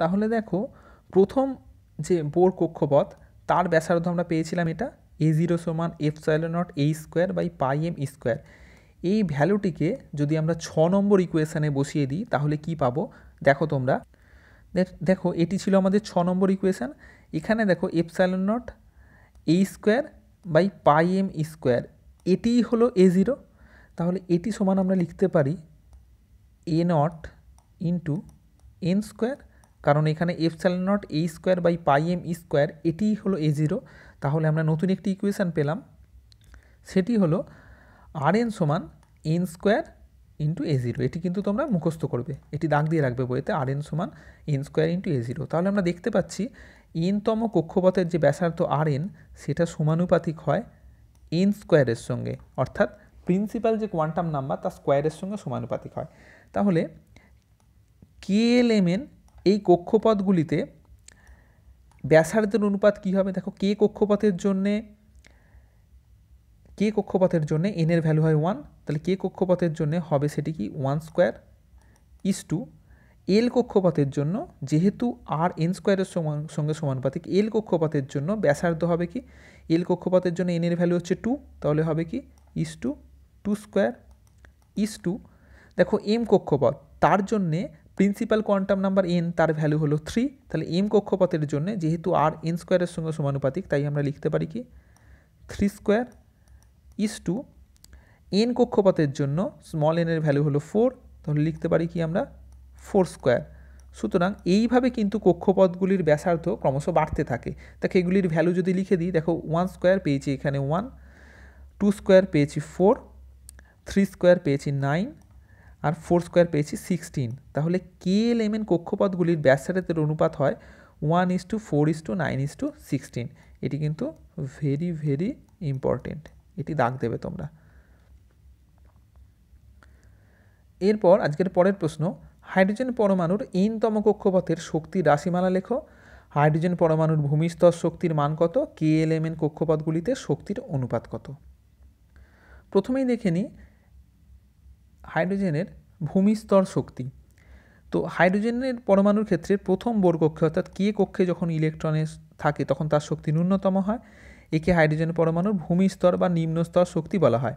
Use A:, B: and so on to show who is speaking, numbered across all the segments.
A: তাহলে দেখো প্রথম যে বোর কক্ষপথ তার ব্যাসার্ধ আমরা পেয়েছিলাম এটা এ জিরো সমান epsilon naught a square by pi m square এই ভ্যালুটিকে যদি আমরা ছ নম্বর ইকুয়েশানে বসিয়ে দিই তাহলে কি পাবো দেখো তোমরা দেখো এটি ছিল আমাদের ছ নম্বর ইকুয়েশান এখানে দেখো epsilon naught a square by pi m square এটিই হলো এ জিরো তাহলে এটি সমান আমরা লিখতে পারি a naught into n square কারণ এখানে এফ সেলেন নট এই square by pi m e square এটিই হলো এ জিরো তাহলে আমরা নতুন একটি ইকুয়েশান পেলাম সেটি হলো আর এন সমান n square into a zero এটি কিন্তু তোমরা মুখস্থ করবে এটি দাগ দিয়ে রাখবে বইতে আর এন সমান n square into a zero তাহলে আমরা দেখতে পাচ্ছি এনতম কক্ষপথের যে ব্যাসার্থ আর এন সেটা সমানুপাতিক হয় এন স্কোয়ারের সঙ্গে অর্থাৎ প্রিন্সিপাল যে কোয়ান্টাম নাম্বার তার স্কোয়ারের সঙ্গে সমানুপাতিক হয় তাহলে কে এল এম এন এই কক্ষপথগুলিতে ব্যাসার্ধের অনুপাত কী হবে দেখো কে কক্ষপথের জন্যে কে কক্ষপথের জন্য এন এর ভ্যালু হয় ওয়ান তাহলে কে কক্ষপথের জন্য হবে সেটি কি one square is to L কক্ষপথের জন্য যেহেতু আর এন স্কোয়ারের সমান সঙ্গে সমানুপাতিক এল কক্ষপথের জন্য ব্যাসার্ধ হবে কি এল কক্ষপথের জন্য এন এর ভ্যালু হচ্ছে টু তাহলে হবে কি is to two square is to দেখো এম কক্ষপথ তার জন্যে প্রিন্সিপাল কোয়ান্টাম নাম্বার এন তার ভ্যালু হলো থ্রি তাহলে এম কক্ষপথের জন্য যেহেতু আর এন স্কোয়ারের সঙ্গে সমানুপাতিক তাই আমরা লিখতে পারি কি three square is to N কক্ষপথের জন্য স্মল এনের ভ্যালু হলো ফোর তাহলে লিখতে পারি কি আমরা ফোর স্কোয়ার সুতরাং এইভাবে কিন্তু কক্ষপথগুলির ব্যাসার্থ ক্রমশ বাড়তে থাকে তাকে এগুলির ভ্যালু যদি লিখে দিই দেখো ওয়ান স্কোয়ার পেয়েছি এখানে ওয়ান টু স্কোয়ার পেয়েছি ফোর থ্রি স্কোয়ার পেয়েছি নাইন আর ফোর স্কোয়ার পেয়েছি সিক্সটিন তাহলে কে এল এম এন কক্ষপথগুলির ব্যাসারেতের অনুপাত হয় one is to four is to nine is to sixteen এটি কিন্তু ভেরি ভেরি ইম্পর্টেন্ট এটি দাগ দেবে তোমরা এরপর আজকের পরের প্রশ্ন হাইড্রোজেন পরমাণুর ইনতম কক্ষপথের শক্তির রাশিমালা লেখো হাইড্রোজেন পরমাণুর ভূমিস্তর শক্তির মান কত কে এল এম এন কক্ষপথগুলিতে শক্তির অনুপাত কত প্রথমেই দেখে নিই হাইড্রোজেনের ভূমিস্তর শক্তি তো হাইড্রোজেনের পরমাণুর ক্ষেত্রে প্রথম বোর কক্ষে অর্থাৎ কে কক্ষে যখন ইলেকট্রনে থাকে তখন তার শক্তি ন্যূনতম হয় একে হাইড্রোজেন পরমাণুর ভূমিস্তর বা নিম্নস্তর শক্তি বলা হয়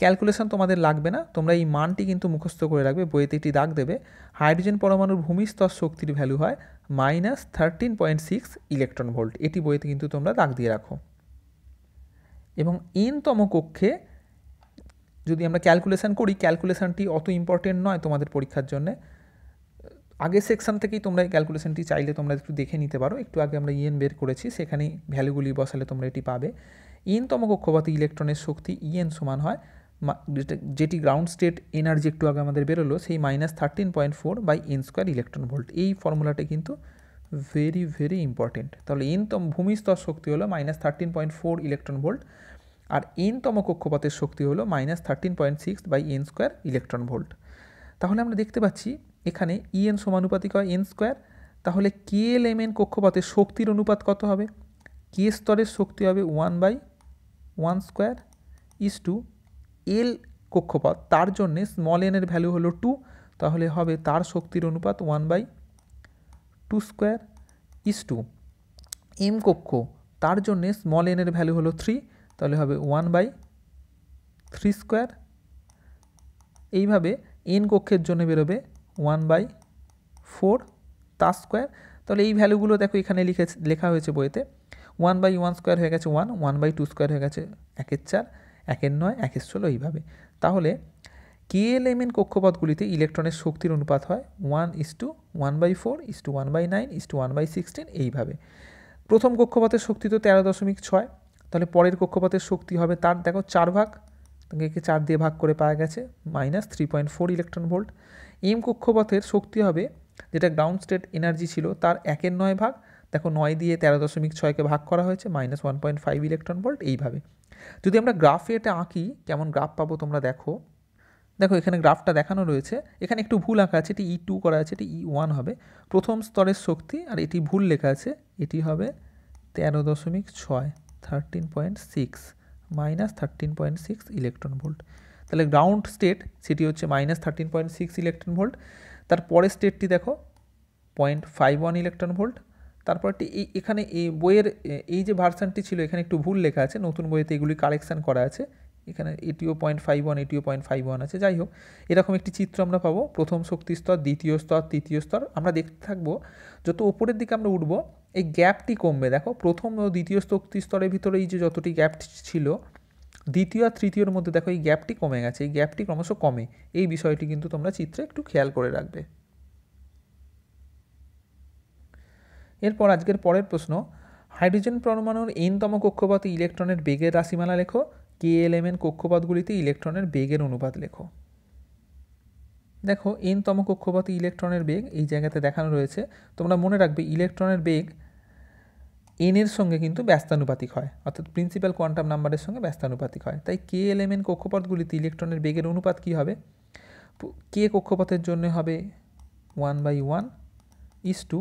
A: ক্যালকুলেশন তোমাদের লাগবে না তোমরা এই মানটি কিন্তু মুখস্থ করে রাখবে বইতে একটি দাগ দেবে হাইড্রোজেন পরমাণুর ভূমিস্তর শক্তির ভ্যালু হয় minus thirteen point six electron volt এটি বইতে কিন্তু তোমরা দাগ দিয়ে রাখো এবং এনতম কক্ষে যদি আমরা ক্যালকুলেশান করি ক্যালকুলেশানটি অত ইম্পর্টেন্ট নয় তোমাদের পরীক্ষার জন্যে আগের সেকশন থেকেই তোমরা এই ক্যালকুলেশানটি চাইলে তোমরা একটু দেখে নিতে পারো একটু আগে আমরা ইএন বের করেছি সেখানেই ভ্যালুগুলি বসালে তোমরা এটি পাবে ইএনতম কক্ষপথে ইলেকট্রনের শক্তি ইএন সমান হয় যেটি গ্রাউন্ড স্টেট এনার্জি একটু আগে আমাদের বেরোলো সেই minus thirteen point four by n square electron volt এই ফর্মুলাটি কিন্তু ভেরি ভেরি ইম্পর্টেন্ট তাহলে এনতম ভূমিস্তর শক্তি হলো minus thirteen point four electron volt আর এনতম কক্ষপথের শক্তি হলো minus thirteen point six by n square electron volt তাহলে আমরা দেখতে পাচ্ছি এখানে ইএন সমানুপাতিক হয় এন স্কোয়ার তাহলে কে এল এম এন কক্ষপথের শক্তির অনুপাত কত হবে কে স্তরের শক্তি হবে one by one square is to L কক্ষপথ তার জন্যে স্মল এনের ভ্যালু হলো টু তাহলে হবে তার শক্তির অনুপাত one by two square is to M কক্ষ তার জন্যে স্মল এনের ভ্যালু হলো থ্রি তাহলে হবে ওয়ান বাই থ্রি স্কোয়ার এইভাবে এন কক্ষের জন্য বেরোবে ওয়ান বাই ফোর তা স্কোয়ার তাহলে এই ভ্যালুগুলো দেখো এখানে লিখে লেখা হয়েছে বইতে ওয়ান বাই ওয়ান স্কোয়ার হয়ে গেছে one one by two square হয়ে গেছে একের চার একের নয় একের ষোলো এইভাবে তাহলে কেএলএমএন কক্ষপথগুলিতে ইলেকট্রনের শক্তির অনুপাত হয় one is to one by four is to one by nine is to one by sixteen এইভাবে প্রথম কক্ষপথের শক্তি তো তেরো দশমিক ছয় তাহলে পরের কক্ষপথের শক্তি হবে তার দেখো চার ভাগ একে চার দিয়ে ভাগ করে পাওয়া গেছে minus three point four electron volt M কক্ষপথের শক্তি হবে যেটা গ্রাউন্ড স্টেট এনার্জি ছিল তার একের নয় ভাগ দেখো নয় দিয়ে তেরো দশমিক ছয়কে ভাগ করা হয়েছে minus one point five electron volt এইভাবে যদি আমরা গ্রাফে এটা আঁকি কেমন গ্রাফ পাবো তোমরা দেখো দেখো এখানে গ্রাফটা দেখানো রয়েছে এখানে একটু ভুল আঁকা আছে এটি ই e টু করা আছে এটি ই e ওয়ান হবে প্রথম স্তরের শক্তি আর এটি ভুল লেখা আছে এটি হবে তেরো দশমিক ছয় thirteen point six minus thirteen point six electron volt তাহলে গ্রাউন্ড স্টেট সেটি হচ্ছে minus thirteen point six electron volt তারপরের স্টেটটি দেখো point five one electron volt তারপরটি এই এখানে এই বইয়ের এই যে ভার্সানটি ছিল এখানে একটু ভুল লেখা আছে নতুন বইয়েতে এগুলি কালেকশান করা আছে এখানে এটিও পয়েন্ট ফাইভ ওয়ান এটিও পয়েন্ট ফাইভ ওয়ান আছে যাই হোক এরকম একটি চিত্র আমরা পাবো প্রথম শক্তি স্তর দ্বিতীয় স্তর তৃতীয় স্তর আমরা দেখতে থাকবো যত ওপরের দিকে আমরা উঠবো এই গ্যাপটি কমবে দেখো প্রথম ও দ্বিতীয় শক্তি স্তরের ভিতরে এই যে যতটি গ্যাপ ছিল দ্বিতীয় আর তৃতীয়র মধ্যে দেখো এই গ্যাপটি কমে গেছে এই গ্যাপটি ক্রমশ কমে এই বিষয়টি কিন্তু তোমরা চিত্রে একটু খেয়াল করে রাখবে এরপর আজকের পরের প্রশ্ন হাইড্রোজেন পরমাণুর এনতম কক্ষপথে ইলেকট্রনের বেগের রাশিমালা লেখো কে এল এম কক্ষপথগুলিতে ইলেকট্রনের বেগের অনুপাত লেখো দেখো এনতম কক্ষপথে ইলেকট্রনের বেগ এই জায়গাতে দেখানো রয়েছে তোমরা মনে রাখবে ইলেকট্রনের বেগ এনের সঙ্গে কিন্তু ব্যস্তানুপাতিক হয় অর্থাৎ প্রিন্সিপাল কোয়ান্টাম নাম্বারের সঙ্গে ব্যস্তানুপাতিক হয় তাই কে এলেমেন্ট কক্ষপথগুলিতে ইলেকট্রনের বেগের অনুপাত কী হবে কে কক্ষপথের জন্য হবে one by one is to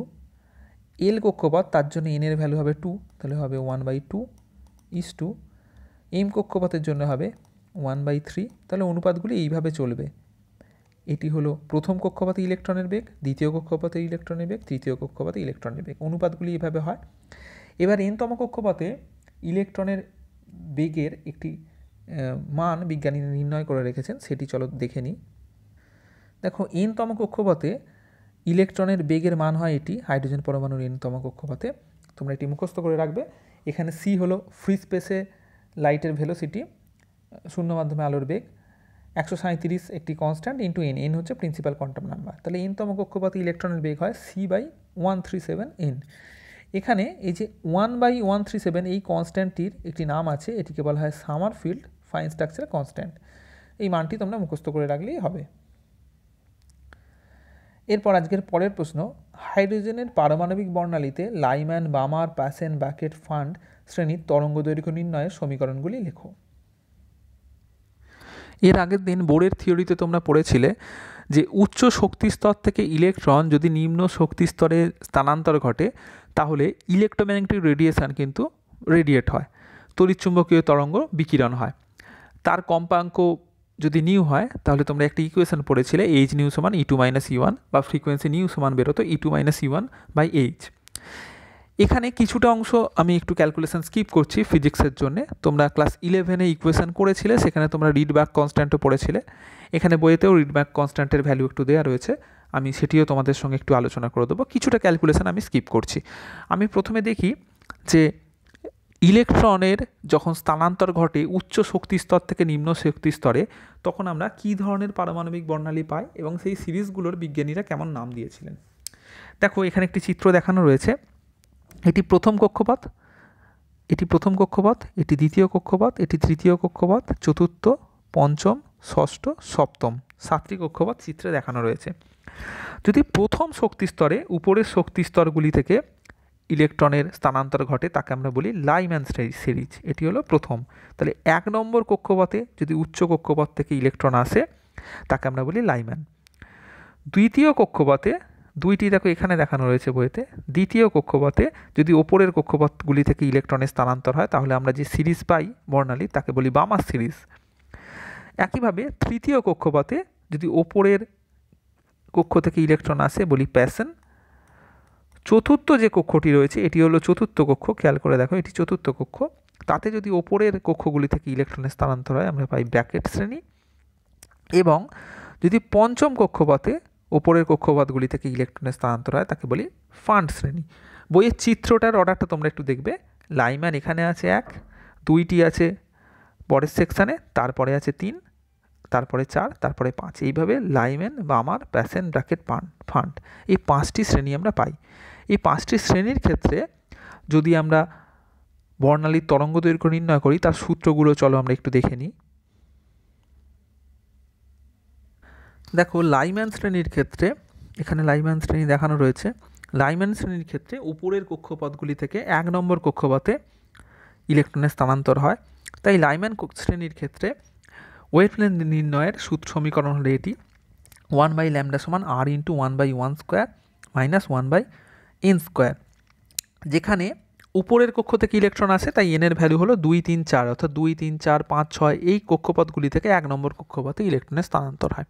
A: L কক্ষপথ তার জন্য এনের ভ্যালু হবে টু তাহলে হবে one by two is to M কক্ষপথের জন্য হবে ওয়ান বাই থ্রি তাহলে অনুপাতগুলি এইভাবে চলবে এটি হলো প্রথম কক্ষপাতে ইলেকট্রনের বেগ দ্বিতীয় কক্ষপথে ইলেকট্রনের বেগ তৃতীয় কক্ষপাতে ইলেকট্রনের বেগ অনুপাতগুলি এভাবে হয় এবার এনতম কক্ষপথে ইলেকট্রনের বেগের একটি মান বিজ্ঞানীরা নির্ণয় করে রেখেছেন সেটি চলো দেখে নিই দেখো এনতম কক্ষপথে ইলেকট্রনের বেগের মান হয় এটি হাইড্রোজেন পরমাণুর এনতম কক্ষপথে তোমরা এটি মুখস্থ করে রাখবে এখানে সি হলো ফ্রি স্পেসে লাইটের ভেলোসিটি শূন্য মাধ্যমে আলোর বেগ একশো সাঁত্রিশ একটি কনস্ট্যান্ট ইন্টু এন এন হচ্ছে প্রিন্সিপাল কোয়ান্টাম নাম্বার তাহলে এনতম কক্ষপাতে ইলেকট্রনের বেগ হয় c by one three seven n এখানে এই যে one by one three seven এই কনস্ট্যান্টটির একটি নাম আছে এটিকে বলা হয় Sommerfeld fine structure constant এই মানটি তোমরা মুখস্থ করে রাখলেই হবে এরপর আজকের পরের প্রশ্ন হাইড্রোজেনের পারমাণবিক বর্ণালীতে Lyman Balmer Paschen Brackett Pfund শ্রেণীর তরঙ্গ দৈর্ঘ্য নির্ণয়ের সমীকরণগুলি লেখো এর আগের দিন বোর্ডের থিওরিতে তোমরা পড়েছিলে যে উচ্চ শক্তিস্তর থেকে ইলেকট্রন যদি নিম্ন শক্তিস্তরে স্থানান্তর ঘটে তাহলে ইলেকট্রোম্যাগনেটিক রেডিয়েশান কিন্তু রেডিয়েট হয় তড়িৎচুম্বকীয় তরঙ্গ বিকিরণ হয় তার কম্পাঙ্ক যদি নিউ হয় তাহলে তোমরা একটি ইকুয়েশন পড়েছিলে এইচ নিউ সমান E two minus E one বা ফ্রিকোয়েন্সি নিউ সমান বেরোতো E two minus E one by h এখানে কিছুটা অংশ আমি একটু ক্যালকুলেশন স্কিপ করছি ফিজিক্সের জন্য তোমরা ক্লাস ইলেভেনে ইকুয়েশন করেছিলে সেখানে তোমরা রিড ব্যাক কনস্ট্যান্টও পড়েছিলে এখানে বইয়েতেও রিড ব্যাক কনস্ট্যান্টের ভ্যালু একটু দেওয়া রয়েছে আমি সেটিও তোমাদের সঙ্গে একটু আলোচনা করে দেবো কিছুটা ক্যালকুলেশন আমি স্কিপ করছি আমি প্রথমে দেখি যে ইলেকট্রনের যখন স্থানান্তর ঘটে উচ্চ শক্তি স্তর থেকে নিম্ন শক্তি স্তরে তখন আমরা কী ধরনের পারমাণবিক বর্ণালী পাই এবং সেই সিরিজগুলোর বিজ্ঞানীরা কেমন নাম দিয়েছিলেন দেখো এখানে একটি চিত্র দেখানো রয়েছে এটি প্রথম কক্ষপথ এটি প্রথম কক্ষপথ এটি দ্বিতীয় কক্ষপথ এটি তৃতীয় কক্ষপথ চতুর্থ পঞ্চম ষষ্ঠ সপ্তম সাতটি কক্ষপথ চিত্রে দেখানো রয়েছে যদি প্রথম শক্তিস্তরে উপরের শক্তিস্তরগুলি থেকে ইলেকট্রনের স্থানান্তর ঘটে তাকে আমরা বলি লাইম্যান সিরিজ এটি হলো প্রথম তাহলে এক নম্বর কক্ষপথে যদি উচ্চ কক্ষপথ থেকে ইলেকট্রন আসে তাকে আমরা বলি লাইম্যান দ্বিতীয় কক্ষপথে দুইটি দেখো এখানে দেখানো রয়েছে বইতে দ্বিতীয় কক্ষপথে যদি ওপরের কক্ষপথগুলি থেকে ইলেকট্রনে স্থানান্তর হয় তাহলে আমরা যে সিরিজ পাই বর্ণালী তাকে বলি বামা সিরিজ একইভাবে তৃতীয় কক্ষপথে যদি ওপরের কক্ষ থেকে ইলেকট্রন আসে বলি প্যাসেন চতুর্থ যে কক্ষটি রয়েছে এটি হলো চতুর্থ কক্ষ খেয়াল করে দেখো এটি চতুর্থ কক্ষ তাতে যদি ওপরের কক্ষগুলি থেকে ইলেকট্রনের স্থানান্তর হয় আমরা পাই ব্র্যাকেট শ্রেণী এবং যদি পঞ্চম কক্ষপথে ওপরের কক্ষপথগুলি থেকে ইলেকট্রনের স্থানান্তর হয় তাকে বলি ফান্ড শ্রেণী বইয়ের চিত্রটার অর্ডারটা তোমরা একটু দেখবে লাইম্যান এখানে আছে এক দুইটি আছে পরের সেকশানে তারপরে আছে তিন তারপরে চার তারপরে পাঁচ এইভাবে Lyman Balmer Paschen Brackett Pfund এই পাঁচটি শ্রেণী আমরা পাই এই পাঁচটি শ্রেণীর ক্ষেত্রে যদি আমরা বর্ণালীর তরঙ্গ দৈর্ঘ্য নির্ণয় করি তার সূত্রগুলো চলো আমরা একটু দেখে নিই দেখো লাইম্যান শ্রেণীর ক্ষেত্রে এখানে লাইম্যান শ্রেণী দেখানো রয়েছে লাইম্যান শ্রেণীর ক্ষেত্রে উপরের কক্ষপথগুলি থেকে এক নম্বর কক্ষপথে ইলেকট্রনের স্থানান্তর হয় তাই লাইম্যান শ্রেণীর ক্ষেত্রে ওয়েভলেন্থ নির্ণয়ের সূত্র সমীকরণ হলো এটি ওয়ান বাই ল্যামডা সমান R into one by one square minus one by n square যেখানে উপরের কক্ষ থেকে ইলেকট্রন আসে তাই এনের ভ্যালু হলো দুই তিন চার অর্থাৎ দুই তিন চার পাঁচ ছয় এই কক্ষপথগুলি থেকে এক নম্বর কক্ষপথে ইলেকট্রনের স্থানান্তর হয়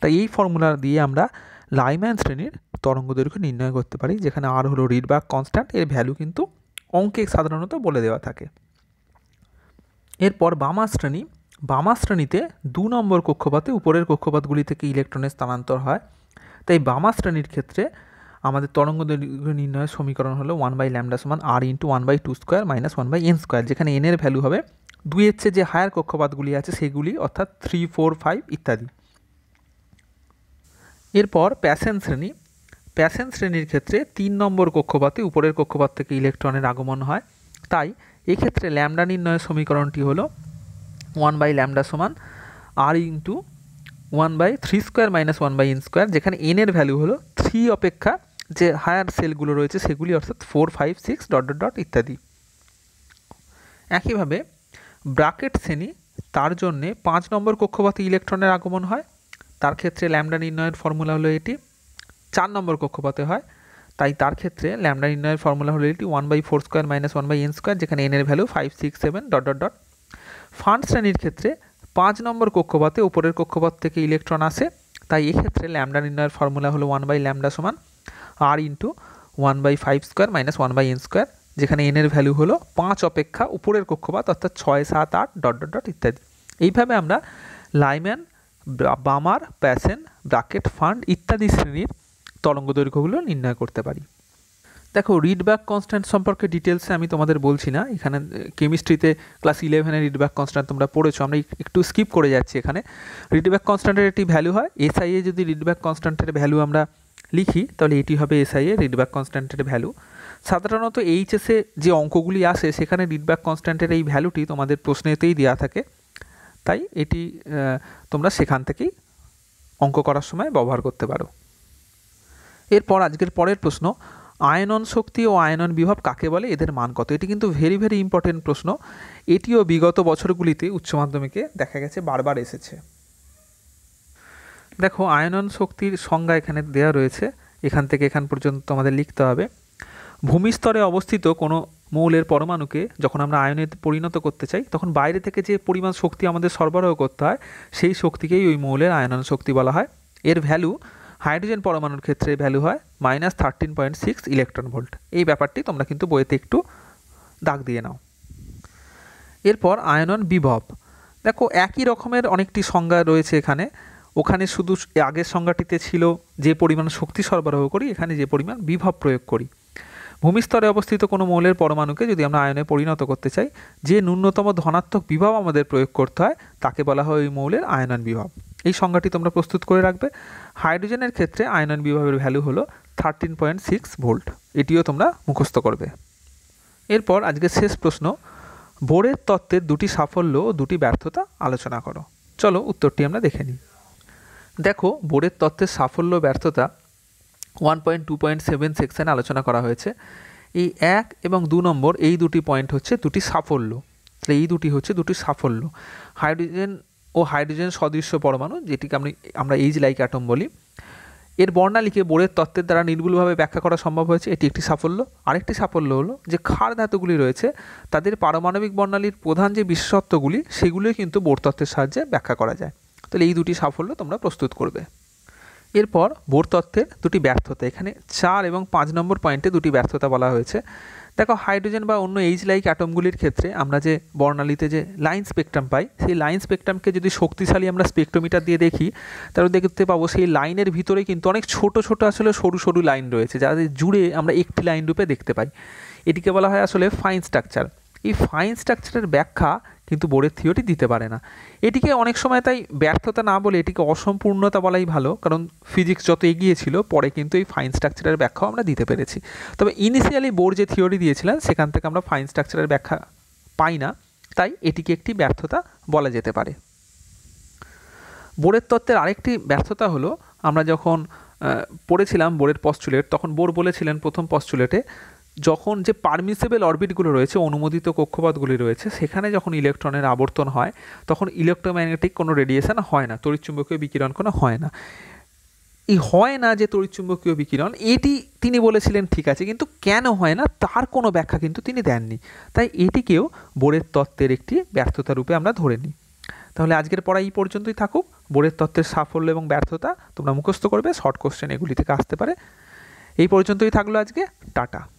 A: তাই এই ফর্মুলা দিয়ে আমরা লাইম্যান শ্রেণীর তরঙ্গ দৈর্ঘ্য নির্ণয় করতে পারি যেখানে আর হলো রিডব্যাক কনস্ট্যান্ট এর ভ্যালু কিন্তু অঙ্কে সাধারণত বলে দেওয়া থাকে এরপর বামা শ্রেণী বামা শ্রেণীতে দু নম্বর কক্ষপথে উপরের কক্ষপথগুলি থেকে ইলেকট্রনের স্থানান্তর হয় তাই বামা শ্রেণীর ক্ষেত্রে আমাদের তরঙ্গ দৈর্ঘ্য নির্ণয়ের সমীকরণ হলো ওয়ান বাই ল্যামডা সমান R into one by two square minus one by n square যেখানে এনের ভ্যালু হবে এর চেয়ে যে হায়ার কক্ষপাতগুলি আছে সেগুলি অর্থাৎ থ্রি ফোর ফাইভ ইত্যাদি এরপর প্যাসেন শ্রেণী প্যাসেন শ্রেণীর ক্ষেত্রে তিন নম্বর কক্ষপাতে উপরের কক্ষপাত থেকে ইলেকট্রনের আগমন হয় তাই এক্ষেত্রে ল্যামডা নির্ণয়ের সমীকরণটি হলো ওয়ান বাই ল্যামডা সমান R into one by three square minus one by n square যেখানে এনের ভ্যালু হলো থ্রি অপেক্ষা যে হায়ার সেলগুলো রয়েছে সেগুলি অর্থাৎ four five six dot dot dot ইত্যাদি একইভাবে ব্রাকেট শ্রেণী তার জন্যে পাঁচ নম্বর কক্ষপথে ইলেকট্রনের আগমন হয় তার ক্ষেত্রে ল্যামডা নির্ণয়ের ফর্মুলা হলো এটি চার নম্বর কক্ষপথে হয় তাই তার ক্ষেত্রে ল্যামডা নির্ণয়ের ফর্মুলা হলো এটি one by four square minus one by n square যেখানে এনের value five six seven dot dot dot Pfund শ্রেণীর ক্ষেত্রে পাঁচ নম্বর কক্ষপথে উপরের কক্ষপথ থেকে ইলেকট্রন আসে তাই এক্ষেত্রে ল্যামডা নির্ণয়ের ফর্মুলা হলো ওয়ান বাই ল্যামডা সমান R into one by five square minus one by n square যেখানে এনের ভ্যালু হলো পাঁচ অপেক্ষা উপরের কক্ষপাত অর্থাৎ ছয় সাত আট ডট ডট ডট ইত্যাদি এইভাবে আমরা Lyman Balmer Paschen Brackett Pfund ইত্যাদি শ্রেণীর তরঙ্গ দৈর্ঘ্যগুলো নির্ণয় করতে পারি দেখো রিডব্যাক কনস্ট্যান্ট সম্পর্কে ডিটেলসে আমি তোমাদের বলছি না এখানে কেমিস্ট্রিতে ক্লাস ইলেভেনের রিডব্যাক কনস্ট্যান্ট তোমরা পড়েছো আমরা একটু স্কিপ করে যাচ্ছি এখানে রিডব্যাক কনস্ট্যান্টের একটি ভ্যালু হয় এসআইএ যদি রিডব্যাক কনস্ট্যান্টের ভ্যালু আমরা লিখি তাহলে এটি হবে এসআইয়ে রিডব্যাক কনস্ট্যান্টের ভ্যালু সাধারণত এইচএসে যে অঙ্কগুলি আসে সেখানে রিডব্যাক কনস্ট্যান্টের এই ভ্যালুটি তোমাদের প্রশ্নেতেই দেওয়া থাকে তাই এটি তোমরা সেখান থেকেই অঙ্ক করার সময় ব্যবহার করতে পারো এরপর আজকের পরের প্রশ্ন আয়নন শক্তি ও আয়নন বিভব কাকে বলে এদের মান কত এটি কিন্তু ভেরি ভেরি ইম্পর্টেন্ট প্রশ্ন এটিও বিগত বছরগুলিতে উচ্চ মাধ্যমিকে দেখা গেছে বারবার এসেছে দেখো আয়নন শক্তির সংজ্ঞা এখানে দেওয়া রয়েছে এখান থেকে এখান পর্যন্ত আমাদের লিখতে হবে ভূমিস্তরে অবস্থিত কোনো মৌলের পরমাণুকে যখন আমরা আয়নে পরিণত করতে চাই তখন বাইরে থেকে যে পরিমাণ শক্তি আমাদের সরবরাহ করতে হয় সেই শক্তিকেই ওই মৌলের আয়নন শক্তি বলা হয় এর ভ্যালু হাইড্রোজেন পরমাণুর ক্ষেত্রে ভ্যালু হয় minus thirteen point six electron volt এই ব্যাপারটি তোমরা কিন্তু বইতে একটু দাগ দিয়ে নাও এরপর আয়নন বিভব দেখো একই রকমের অনেকটি সংজ্ঞা রয়েছে এখানে ওখানে শুধু আগের সংজ্ঞাটিতে ছিল যে পরিমাণ শক্তি সরবরাহ করি এখানে যে পরিমাণ বিভব প্রয়োগ করি ভূমিস্তরে অবস্থিত কোনো মৌলের পরমাণুকে যদি আমরা আয়নে পরিণত করতে চাই যে ন্যূনতম ধনাত্মক বিভব আমাদের প্রয়োগ করতে হয় তাকে বলা হয় ওই মৌলের আয়নন বিভব এই সংজ্ঞাটি তোমরা প্রস্তুত করে রাখবে হাইড্রোজেনের ক্ষেত্রে আয়নন বিভবের ভ্যালু হলো থার্টিন পয়েন্ট সিক্স ভোল্ট এটিও তোমরা মুখস্থ করবে এরপর আজকের শেষ প্রশ্ন বোরের তত্ত্বের দুটি সাফল্য ও দুটি ব্যর্থতা আলোচনা করো চলো উত্তরটি আমরা দেখে নিই দেখো বোর্ডের তত্ত্বের সাফল্য ব্যর্থতা one point two point seven সেকশানে আলোচনা করা হয়েছে এই এক এবং দু নম্বর এই দুটি পয়েন্ট হচ্ছে দুটি সাফল্য তাহলে এই দুটি হচ্ছে দুটি সাফল্য হাইড্রোজেন ও হাইড্রোজেন সদৃশ্য পরমাণু যেটিকে আমি আমরা এইজ লাইক অ্যাটম বলি এর বর্ণালীকে বোর্ডের তত্ত্বের দ্বারা নির্ভুলভাবে ব্যাখ্যা করা সম্ভব হয়েছে এটি একটি সাফল্য আরেকটি সাফল্য হলো যে ক্ষার ধাতুগুলি রয়েছে তাদের পারমাণবিক বর্ণালীর প্রধান যে বিশেষত্বগুলি সেগুলোই কিন্তু বোর্ড তত্ত্বের সাহায্যে ব্যাখ্যা করা যায় তাহলে এই দুটি সাফল্য তোমরা প্রস্তুত করবে এরপর বোর তত্ত্বের দুটি ব্যর্থতা এখানে চার এবং পাঁচ নম্বর পয়েন্টে দুটি ব্যর্থতা বলা হয়েছে দেখো হাইড্রোজেন বা অন্য এইচ লাইক অ্যাটমগুলির ক্ষেত্রে আমরা যে বর্ণালীতে যে লাইন স্পেকট্রাম পাই সেই লাইন স্পেকট্রামকে যদি শক্তিশালী আমরা স্পেকট্রোমিটার দিয়ে দেখি তাহলে দেখতে পাবো সেই লাইনের ভিতরে কিন্তু অনেক ছোট ছোট আসলে সরু সরু লাইন রয়েছে যাদের জুড়ে আমরা একটি লাইন রূপে দেখতে পাই এটিকে বলা হয় আসলে ফাইন স্ট্রাকচার এই ফাইন স্ট্রাকচারের ব্যাখ্যা কিন্তু বোর্ডের থিওরি দিতে পারে না এটিকে অনেক সময় তাই ব্যর্থতা না বলে এটিকে অসম্পূর্ণতা বলাই ভালো কারণ ফিজিক্স যত এগিয়েছিল পরে কিন্তু এই ফাইন স্ট্রাকচারের ব্যাখ্যাও আমরা দিতে পেরেছি তবে ইনিশিয়ালি বোর্ড যে থিওরি দিয়েছিলেন সেখান থেকে আমরা ফাইন স্ট্রাকচারের ব্যাখ্যা পাই না তাই এটিকে একটি ব্যর্থতা বলা যেতে পারে বোর্ডের তত্ত্বের আরেকটি ব্যর্থতা হলো আমরা যখন পড়েছিলাম বোর্ডের পস্টুলেট তখন বোর বলেছিলেন প্রথম পস্টুলেটে যখন যে পারমিসেবল অরবিটগুলো রয়েছে অনুমোদিত কক্ষপাতগুলি রয়েছে সেখানে যখন ইলেকট্রনের আবর্তন হয় তখন ইলেকট্রোম্যাগনেটিক কোনো রেডিয়েশন হয় না তড়িৎচুম্বকীয় বিকিরণ কোনো হয় না এই হয় না যে তড়িৎচুম্বকীয় বিকিরণ এটি তিনি বলেছিলেন ঠিক আছে কিন্তু কেন হয় না তার কোনো ব্যাখ্যা কিন্তু তিনি দেননি তাই এটিকেও বোরের তত্ত্বের একটি ব্যর্থতা রূপে আমরা ধরে নিই তাহলে আজকের পড়া এই পর্যন্তই থাকুক বোরের তত্ত্বের সাফল্য এবং ব্যর্থতা তোমরা মুখস্থ করবে শর্ট কোশ্চেন এগুলি থেকে আসতে পারে এই পর্যন্তই থাকলো আজকে টাটা